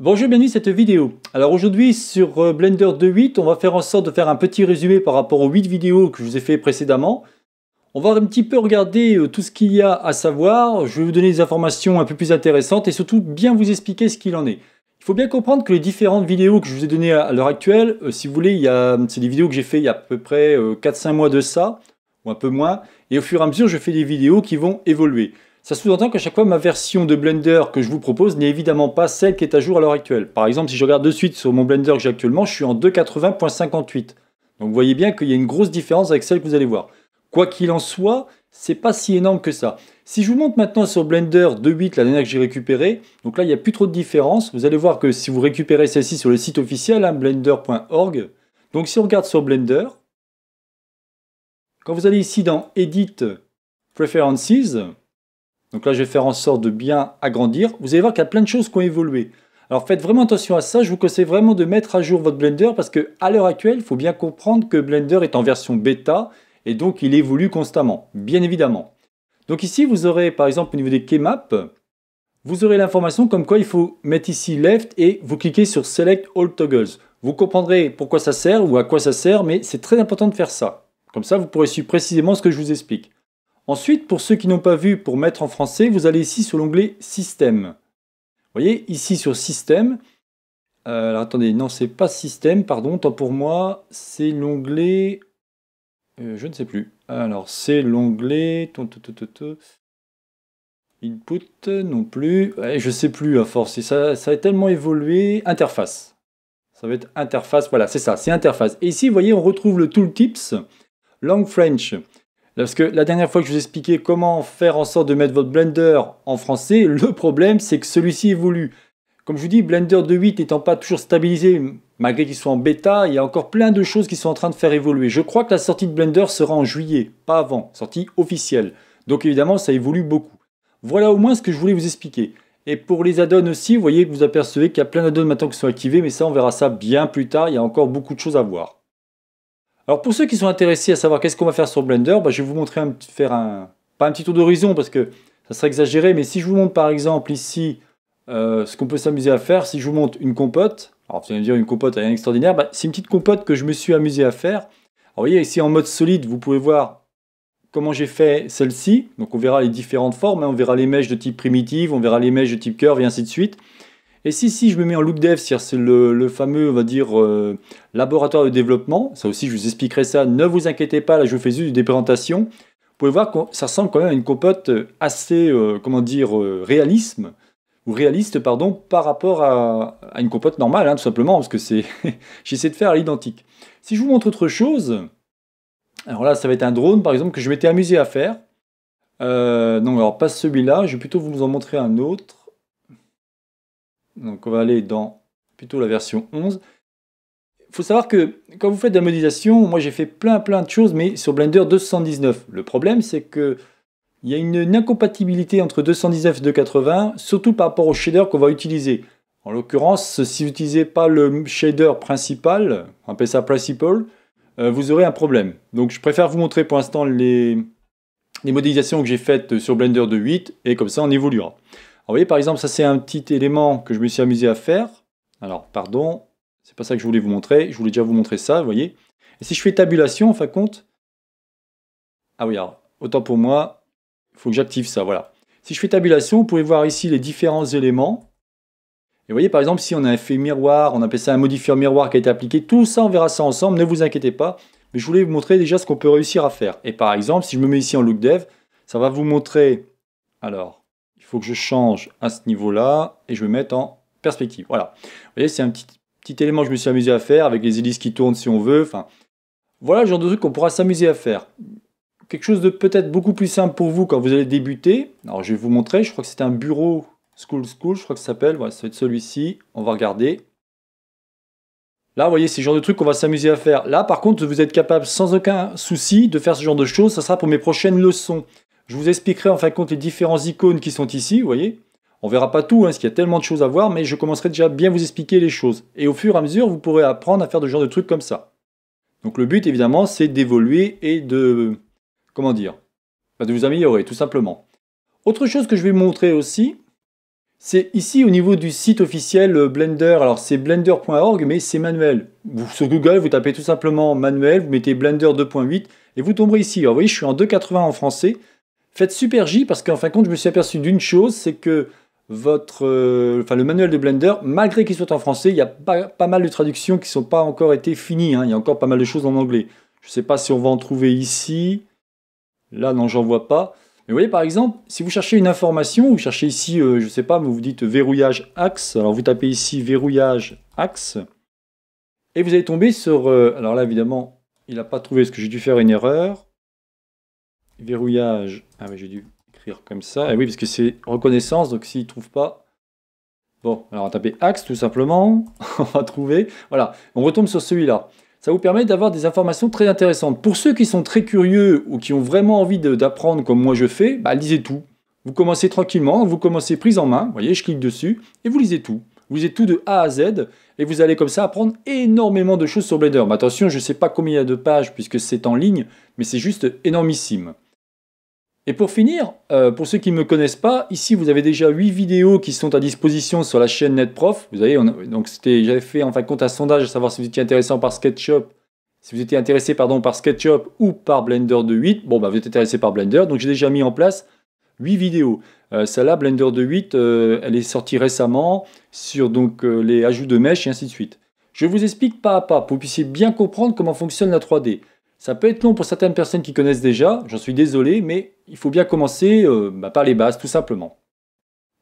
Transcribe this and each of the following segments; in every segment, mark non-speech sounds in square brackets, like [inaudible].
Bonjour, bienvenue à cette vidéo. Alors aujourd'hui sur euh, Blender 2.8, on va faire en sorte de faire un petit résumé par rapport aux 8 vidéos que je vous ai fait précédemment. On va un petit peu regarder euh, tout ce qu'il y a à savoir, je vais vous donner des informations un peu plus intéressantes et surtout bien vous expliquer ce qu'il en est. Il faut bien comprendre que les différentes vidéos que je vous ai données à l'heure actuelle, euh, si vous voulez, c'est des vidéos que j'ai fait il y a à peu près 4-5 mois de ça, ou un peu moins, et au fur et à mesure je fais des vidéos qui vont évoluer. Ça sous-entend qu'à chaque fois, ma version de Blender que je vous propose n'est évidemment pas celle qui est à jour à l'heure actuelle. Par exemple, si je regarde de suite sur mon Blender que j'ai actuellement, je suis en 280.58. Donc vous voyez bien qu'il y a une grosse différence avec celle que vous allez voir. Quoi qu'il en soit, ce n'est pas si énorme que ça. Si je vous montre maintenant sur Blender 2.8, la dernière que j'ai récupérée, donc là il n'y a plus trop de différence. Vous allez voir que si vous récupérez celle-ci sur le site officiel, hein, blender.org, donc si on regarde sur Blender, quand vous allez ici dans Edit Preferences, donc là, je vais faire en sorte de bien agrandir. Vous allez voir qu'il y a plein de choses qui ont évolué. Alors faites vraiment attention à ça, je vous conseille vraiment de mettre à jour votre Blender parce qu'à à l'heure actuelle, il faut bien comprendre que Blender est en version bêta et donc il évolue constamment, bien évidemment. Donc ici, vous aurez par exemple au niveau des keymaps, vous aurez l'information comme quoi il faut mettre ici left et vous cliquez sur select all toggles. Vous comprendrez pourquoi ça sert ou à quoi ça sert, mais c'est très important de faire ça. Comme ça, vous pourrez suivre précisément ce que je vous explique. Ensuite, pour ceux qui n'ont pas vu pour mettre en français, vous allez ici sur l'onglet Système. Vous voyez, ici sur Système, euh, alors attendez, non, c'est pas Système, pardon, tant pour moi, c'est l'onglet... Euh, je ne sais plus. Alors, c'est l'onglet... Input non plus. je ne sais plus à force. Ça, ça a tellement évolué. Interface. Ça va être interface. Voilà, c'est ça, c'est interface. Et ici, vous voyez, on retrouve le tooltips Long French. Parce que la dernière fois que je vous expliquais comment faire en sorte de mettre votre Blender en français, le problème c'est que celui-ci évolue. Comme je vous dis, Blender 2.8 n'étant pas toujours stabilisé, malgré qu'il soit en bêta, il y a encore plein de choses qui sont en train de faire évoluer. Je crois que la sortie de Blender sera en juillet, pas avant, sortie officielle. Donc évidemment, ça évolue beaucoup. Voilà au moins ce que je voulais vous expliquer. Et pour les add-ons aussi, vous voyez que vous apercevez qu'il y a plein d'add-ons maintenant qui sont activés, mais ça, on verra ça bien plus tard. Il y a encore beaucoup de choses à voir. Alors pour ceux qui sont intéressés à savoir qu'est-ce qu'on va faire sur Blender, bah, je vais vous montrer un, faire un, pas un petit tour d'horizon parce que ça serait exagéré, mais si je vous montre par exemple ici euh, ce qu'on peut s'amuser à faire, si je vous montre une compote, alors vous allez me dire une compote, rien d'extraordinaire, bah, c'est une petite compote que je me suis amusé à faire. vous voyez ici en mode solide, vous pouvez voir comment j'ai fait celle-ci. Donc on verra les différentes formes, hein. on verra les mèches de type primitive, on verra les mèches de type curve et ainsi de suite. Et si, si, je me mets en Look dev, c'est le, le, fameux, on va dire, euh, laboratoire de développement. Ça aussi, je vous expliquerai ça. Ne vous inquiétez pas, là, je vous fais juste des présentations. Vous pouvez voir que ça ressemble quand même à une compote assez, euh, comment dire, euh, réalisme, ou réaliste, pardon, par rapport à, une compote normale, hein, tout simplement, parce que c'est, [laughs] j'essaie de faire à l'identique. Si je vous montre autre chose, alors là, ça va être un drone, par exemple, que je m'étais amusé à faire. non, alors pas celui-là, je vais plutôt vous en montrer un autre. Donc on va aller dans plutôt la version 11. Il faut savoir que quand vous faites de la modélisation, moi j'ai fait plein plein de choses, mais sur Blender 219. Le problème c'est que il y a une incompatibilité entre 219 et 280, surtout par rapport au shader qu'on va utiliser. En l'occurrence, si vous n'utilisez pas le shader principal, on appelle ça principal, euh, vous aurez un problème. Donc je préfère vous montrer pour l'instant les, les modélisations que j'ai faites sur Blender 2.8 et comme ça on évoluera vous voyez, par exemple, ça c'est un petit élément que je me suis amusé à faire. Alors, pardon, c'est pas ça que je voulais vous montrer. Je voulais déjà vous montrer ça, vous voyez. Et si je fais tabulation, en fin de compte... Ah oui, alors, autant pour moi, il faut que j'active ça, voilà. Si je fais tabulation, vous pouvez voir ici les différents éléments. Et vous voyez, par exemple, si on a un effet miroir, on appelle ça un modifier miroir qui a été appliqué, tout ça, on verra ça ensemble, ne vous inquiétez pas. Mais je voulais vous montrer déjà ce qu'on peut réussir à faire. Et par exemple, si je me mets ici en look dev, ça va vous montrer... Alors, faut que je change à ce niveau-là et je me mette en perspective. Voilà. Vous voyez, c'est un petit, élément que je me suis amusé à faire avec les hélices qui tournent si on veut. Enfin, voilà le genre de truc qu'on pourra s'amuser à faire. Quelque chose de peut-être beaucoup plus simple pour vous quand vous allez débuter. Alors, je vais vous montrer. Je crois que c'est un bureau School School, je crois que ça s'appelle. Voilà, ça va être celui-ci. On va regarder. Là, vous voyez, c'est le genre de truc qu'on va s'amuser à faire. Là, par contre, vous êtes capable sans aucun souci de faire ce genre de choses. Ça sera pour mes prochaines leçons. Je vous expliquerai en fin de compte les différentes icônes qui sont ici, vous voyez. On verra pas tout, hein, parce qu'il y a tellement de choses à voir, mais je commencerai déjà bien vous expliquer les choses. Et au fur et à mesure, vous pourrez apprendre à faire de genre de trucs comme ça. Donc le but, évidemment, c'est d'évoluer et de... Comment dire bah, De vous améliorer, tout simplement. Autre chose que je vais vous montrer aussi, c'est ici au niveau du site officiel euh, Blender. Alors c'est blender.org, mais c'est manuel. sur Google, vous tapez tout simplement manuel, vous mettez Blender 2.8 et vous tomberez ici. Alors vous voyez, je suis en 2.80 en français, Faites Super J parce qu'en fin de compte, je me suis aperçu d'une chose, c'est que votre, euh, enfin, le manuel de Blender, malgré qu'il soit en français, il y a pas, pas mal de traductions qui ne sont pas encore été finies. Hein. Il y a encore pas mal de choses en anglais. Je ne sais pas si on va en trouver ici. Là, non, j'en vois pas. Mais vous voyez, par exemple, si vous cherchez une information, vous cherchez ici, euh, je ne sais pas, mais vous dites verrouillage axe. Alors, vous tapez ici verrouillage axe. Et vous allez tomber sur... Euh, alors là, évidemment, il n'a pas trouvé ce que j'ai dû faire une erreur verrouillage. Ah mais j'ai dû écrire comme ça. Et oui, parce que c'est reconnaissance, donc s'il ne trouve pas... Bon, alors on va taper axe tout simplement. [laughs] on va trouver. Voilà, on retombe sur celui-là. Ça vous permet d'avoir des informations très intéressantes. Pour ceux qui sont très curieux ou qui ont vraiment envie d'apprendre comme moi je fais, bah, lisez tout. Vous commencez tranquillement, vous commencez prise en main. Vous voyez, je clique dessus et vous lisez tout. Vous lisez tout de A à Z et vous allez comme ça apprendre énormément de choses sur Blender. Mais attention, je ne sais pas combien il y a de pages puisque c'est en ligne, mais c'est juste énormissime. Et pour finir, euh, pour ceux qui ne me connaissent pas, ici vous avez déjà 8 vidéos qui sont à disposition sur la chaîne NetProf. Vous c'était, j'avais fait en fin compte un sondage à savoir si vous étiez intéressé par SketchUp, si vous étiez intéressé pardon, par SketchUp ou par Blender 2.8. Bon bah, vous êtes intéressé par Blender, donc j'ai déjà mis en place 8 vidéos. Euh, celle-là, Blender 2.8, euh, elle est sortie récemment sur donc les ajouts de mèches et ainsi de suite. Je vous explique pas à pas pour que vous puissiez bien comprendre comment fonctionne la 3D. Ça peut être long pour certaines personnes qui connaissent déjà, j'en suis désolé, mais il faut bien commencer euh, bah, par les bases tout simplement.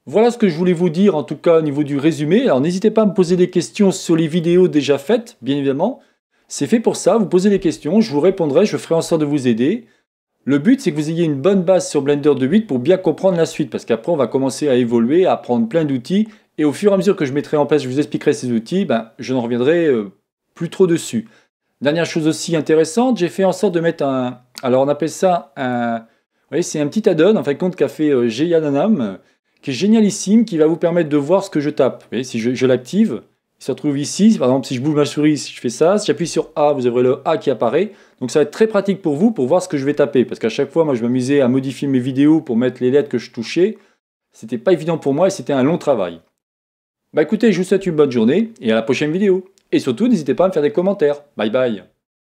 Voilà ce que je voulais vous dire en tout cas au niveau du résumé. Alors n'hésitez pas à me poser des questions sur les vidéos déjà faites, bien évidemment. C'est fait pour ça, vous posez des questions, je vous répondrai, je ferai en sorte de vous aider. Le but, c'est que vous ayez une bonne base sur Blender 2.8 pour bien comprendre la suite, parce qu'après, on va commencer à évoluer, à apprendre plein d'outils, et au fur et à mesure que je mettrai en place, je vous expliquerai ces outils, ben, je n'en reviendrai euh, plus trop dessus. Dernière chose aussi intéressante, j'ai fait en sorte de mettre un... Alors on appelle ça un... Vous voyez, c'est un petit add-on, en fin de compte, qu'a fait euh, qui est génialissime, qui va vous permettre de voir ce que je tape. Vous si je, l'active, il se retrouve ici. Par exemple, si je bouge ma souris, si je fais ça, si j'appuie sur A, vous aurez le A qui apparaît. Donc ça va être très pratique pour vous pour voir ce que je vais taper. Parce qu'à chaque fois, moi, je m'amusais à modifier mes vidéos pour mettre les lettres que je touchais. C'était pas évident pour moi et c'était un long travail. Bah écoutez, je vous souhaite une bonne journée et à la prochaine vidéo. Et surtout, n'hésitez pas à me faire des commentaires. Bye bye